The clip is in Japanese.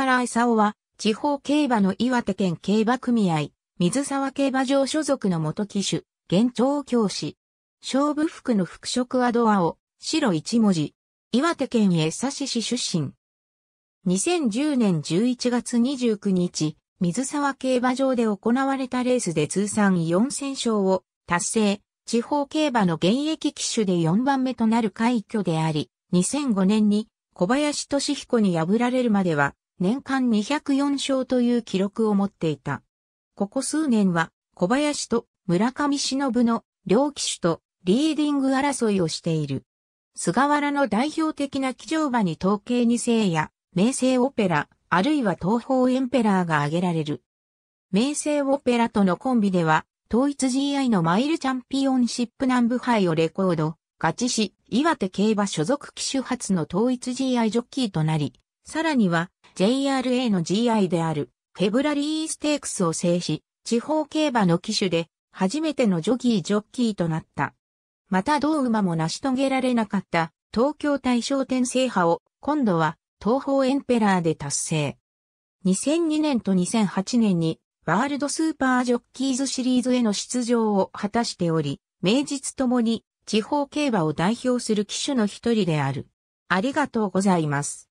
原勲は、地方競馬の岩手県競馬組合、水沢競馬場所属の元騎手、現調教師。勝負服の服飾はドアを、白一文字。岩手県江差市出身。2010年11月29日、水沢競馬場で行われたレースで通算4000勝を達成。地方競馬の現役騎手で4番目となる快挙であり、2005年に小林俊彦に破られるまでは年間204勝という記録を持っていた。ここ数年は小林と村上忍の両騎手とリーディング争いをしている。菅原の代表的な騎乗馬に統計二世や、名声オペラ、あるいは東方エンペラーが挙げられる。名声オペラとのコンビでは、統一 GI のマイルチャンピオンシップ南部杯をレコード、勝ちし、岩手競馬所属騎手初の統一 GI ジョッキーとなり、さらには、JRA の GI であるフェブラリーステークスを制し、地方競馬の騎手で初めてのジョギージョッキーとなった。また同馬も成し遂げられなかった東京大賞店制覇を今度は東方エンペラーで達成。2002年と2008年にワールドスーパージョッキーズシリーズへの出場を果たしており、名実ともに地方競馬を代表する騎手の一人である。ありがとうございます。